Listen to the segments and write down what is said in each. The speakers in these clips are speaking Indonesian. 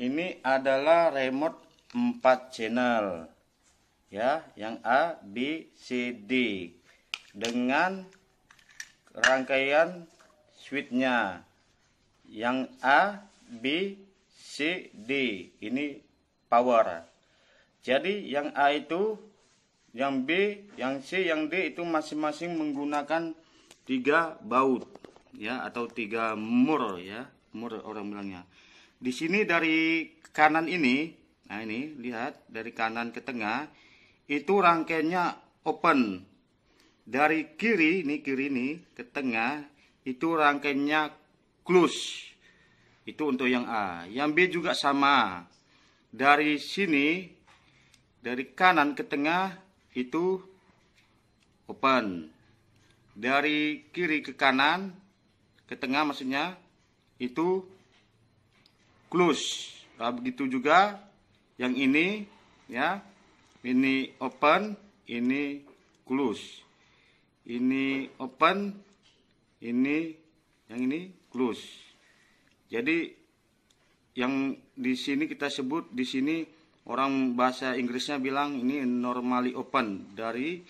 Ini adalah remote 4 channel. Ya, yang A, B, C, D. Dengan rangkaian switchnya. Yang A, B, C, D. Ini power. Jadi yang A itu, yang B, yang C, yang D itu masing-masing menggunakan tiga baut ya atau tiga mur ya mur orang bilangnya di sini dari kanan ini, nah ini lihat dari kanan ke tengah, itu rangkaiannya open. Dari kiri, ini kiri ini ke tengah, itu rangkaiannya close. Itu untuk yang A. Yang B juga sama. Dari sini, dari kanan ke tengah, itu open. Dari kiri ke kanan, ke tengah maksudnya, itu close. Nah, begitu juga yang ini ya. Ini open, ini close. Ini open, ini yang ini close. Jadi yang di sini kita sebut di sini orang bahasa Inggrisnya bilang ini normally open dari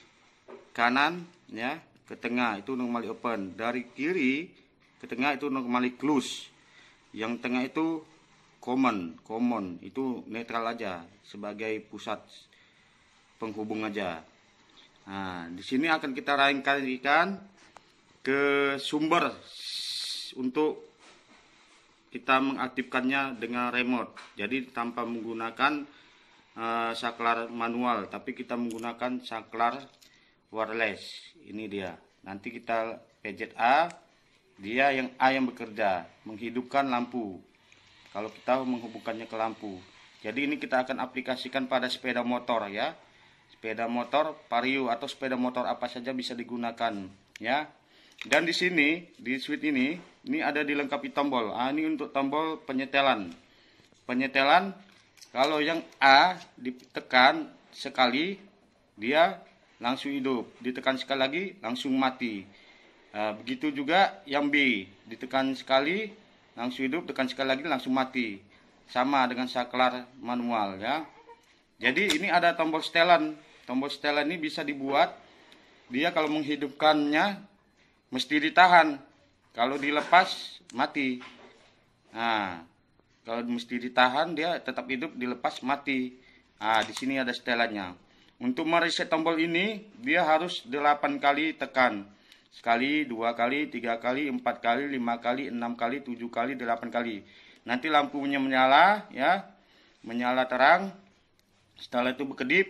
kanan ya ke tengah itu normally open dari kiri ke tengah itu normally close yang tengah itu common common itu netral aja sebagai pusat penghubung aja nah di sini akan kita rangkaikan ke sumber untuk kita mengaktifkannya dengan remote jadi tanpa menggunakan uh, saklar manual tapi kita menggunakan saklar wireless ini dia nanti kita pejet A dia yang A yang bekerja menghidupkan lampu kalau kita menghubungkannya ke lampu jadi ini kita akan aplikasikan pada sepeda motor ya sepeda motor vario atau sepeda motor apa saja bisa digunakan ya dan di sini di switch ini ini ada dilengkapi tombol ah, ini untuk tombol penyetelan penyetelan kalau yang A ditekan sekali dia langsung hidup ditekan sekali lagi langsung mati Nah, begitu juga yang B, ditekan sekali langsung hidup tekan sekali lagi langsung mati sama dengan saklar manual ya jadi ini ada tombol setelan tombol setelan ini bisa dibuat dia kalau menghidupkannya mesti ditahan kalau dilepas mati nah kalau mesti ditahan dia tetap hidup dilepas mati nah di sini ada setelannya untuk mereset tombol ini dia harus 8 kali tekan sekali, dua kali, tiga kali, empat kali, lima kali, enam kali, tujuh kali, delapan kali. Nanti lampunya menyala, ya, menyala terang. Setelah itu berkedip,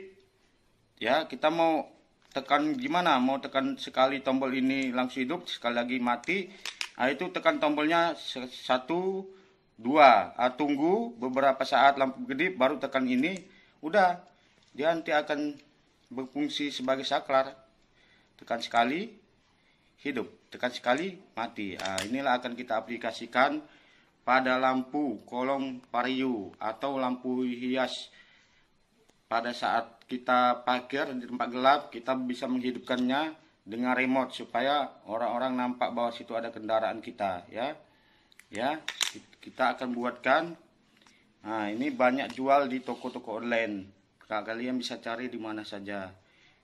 ya, kita mau tekan gimana? Mau tekan sekali tombol ini langsung hidup, sekali lagi mati. Nah, itu tekan tombolnya satu, dua. Nah, tunggu beberapa saat lampu kedip, baru tekan ini. Udah, dia nanti akan berfungsi sebagai saklar. Tekan sekali, hidup, tekan sekali mati. Nah, inilah akan kita aplikasikan pada lampu kolong pariu atau lampu hias. Pada saat kita parkir di tempat gelap, kita bisa menghidupkannya dengan remote supaya orang-orang nampak bahwa situ ada kendaraan kita, ya. Ya, kita akan buatkan. Nah, ini banyak jual di toko-toko online. Kalian bisa cari di mana saja.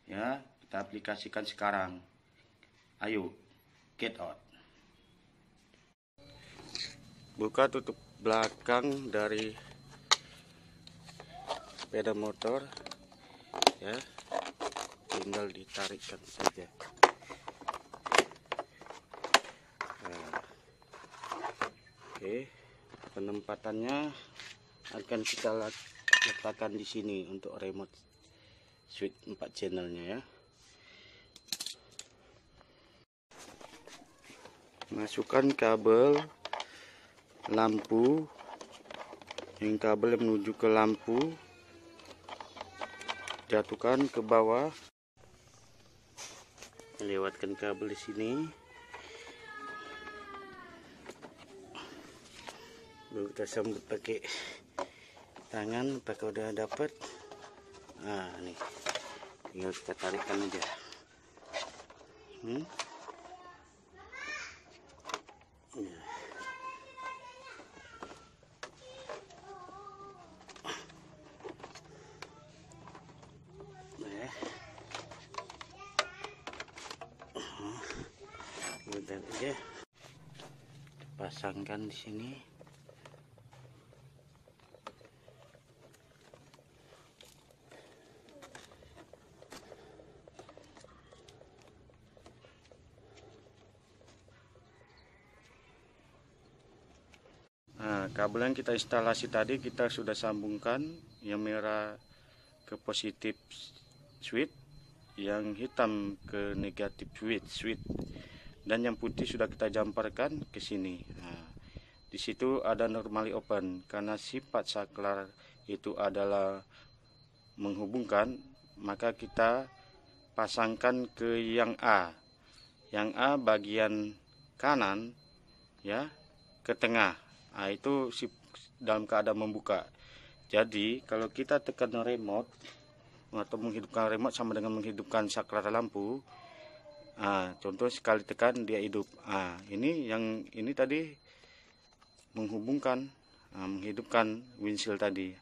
Ya, kita aplikasikan sekarang. Ayo, get out. Buka tutup belakang dari sepeda motor ya tinggal ditarikkan saja nah. oke penempatannya akan kita letakkan di sini untuk remote switch 4 channelnya ya masukkan kabel lampu yang kabel yang menuju ke lampu jatuhkan ke bawah lewatkan kabel di sini baru kita sambut pakai tangan pakai udah dapat nah ini tinggal kita tarikkan aja hmm. dan aja ya. pasangkan di sini Nah, kabel yang kita instalasi tadi kita sudah sambungkan yang merah ke positif switch, yang hitam ke negatif switch. switch dan yang putih sudah kita jamparkan ke sini. Nah, di situ ada normally open karena sifat saklar itu adalah menghubungkan, maka kita pasangkan ke yang A. Yang A bagian kanan ya ke tengah. Nah, itu dalam keadaan membuka. Jadi, kalau kita tekan remote atau menghidupkan remote sama dengan menghidupkan saklar lampu, ah, contoh sekali tekan dia hidup ah, ini yang ini tadi menghubungkan ah, menghidupkan windshield tadi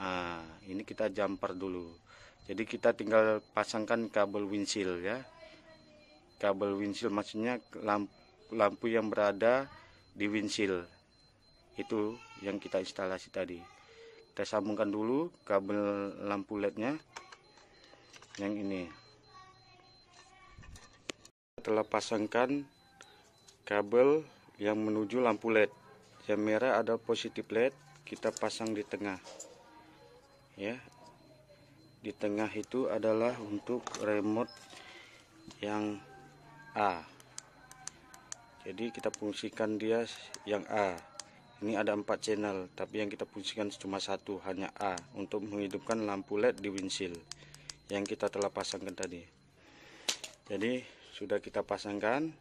ah, ini kita jumper dulu jadi kita tinggal pasangkan kabel windshield ya kabel windshield maksudnya lampu, lampu yang berada di windshield itu yang kita instalasi tadi kita sambungkan dulu kabel lampu lednya yang ini telah pasangkan kabel yang menuju lampu led yang merah ada positif led kita pasang di tengah ya di tengah itu adalah untuk remote yang A jadi kita fungsikan dia yang A ini ada empat channel tapi yang kita fungsikan cuma satu hanya A untuk menghidupkan lampu led di windshield yang kita telah pasangkan tadi jadi sudah kita pasangkan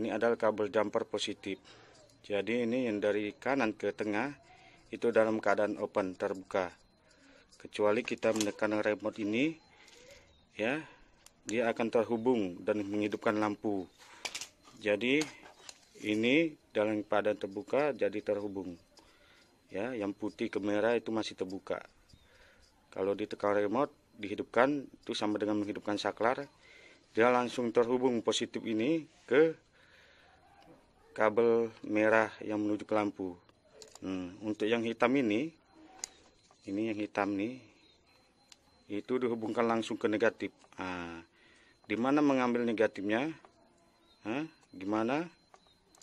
ini adalah kabel jumper positif jadi ini yang dari kanan ke tengah itu dalam keadaan open terbuka kecuali kita menekan remote ini ya dia akan terhubung dan menghidupkan lampu jadi ini dalam keadaan terbuka jadi terhubung ya yang putih ke merah itu masih terbuka kalau ditekan remote dihidupkan itu sama dengan menghidupkan saklar dia langsung terhubung positif ini ke kabel merah yang menuju ke lampu hmm, untuk yang hitam ini ini yang hitam nih itu dihubungkan langsung ke negatif nah, dimana mengambil negatifnya Hah? gimana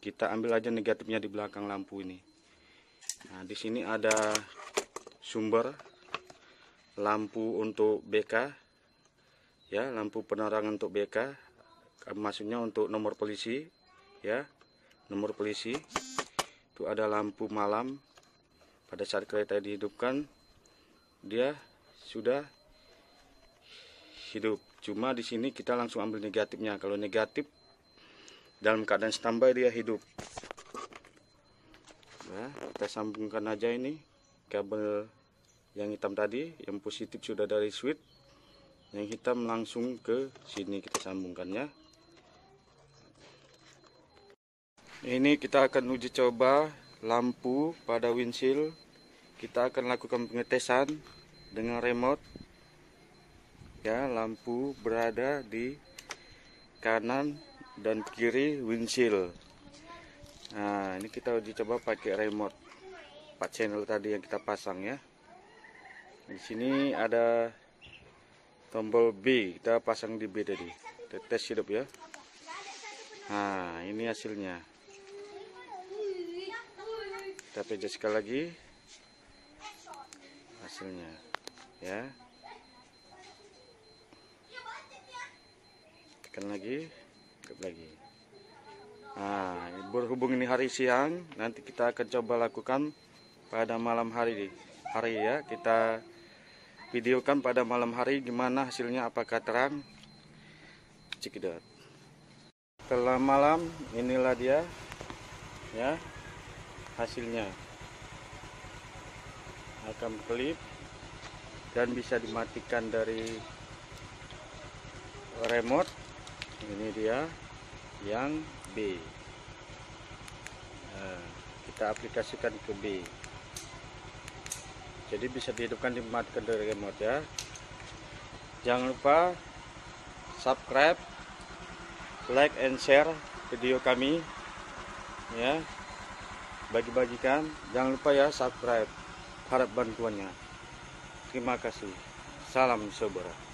kita ambil aja negatifnya di belakang lampu ini nah di sini ada sumber lampu untuk BK ya lampu penerangan untuk BK eh, maksudnya untuk nomor polisi ya nomor polisi itu ada lampu malam pada saat kereta dihidupkan dia sudah hidup cuma di sini kita langsung ambil negatifnya kalau negatif dalam keadaan standby dia hidup ya kita sambungkan aja ini kabel yang hitam tadi yang positif sudah dari switch yang kita langsung ke sini kita sambungkannya ini kita akan uji coba lampu pada windshield kita akan lakukan pengetesan dengan remote ya lampu berada di kanan dan kiri windshield nah ini kita uji coba pakai remote 4 channel tadi yang kita pasang ya di sini ada tombol B kita pasang di B tadi Tetes tes hidup ya nah ini hasilnya kita pijat sekali lagi hasilnya ya tekan lagi tekan lagi nah berhubung ini hari siang nanti kita akan coba lakukan pada malam hari hari ya kita videokan pada malam hari gimana hasilnya apakah terang cekidot setelah malam inilah dia ya hasilnya akan klip dan bisa dimatikan dari remote ini dia yang B nah, kita aplikasikan ke B jadi bisa dihidupkan di mat kendor remote ya jangan lupa subscribe like and share video kami ya bagi-bagikan jangan lupa ya subscribe harap bantuannya terima kasih salam sobat.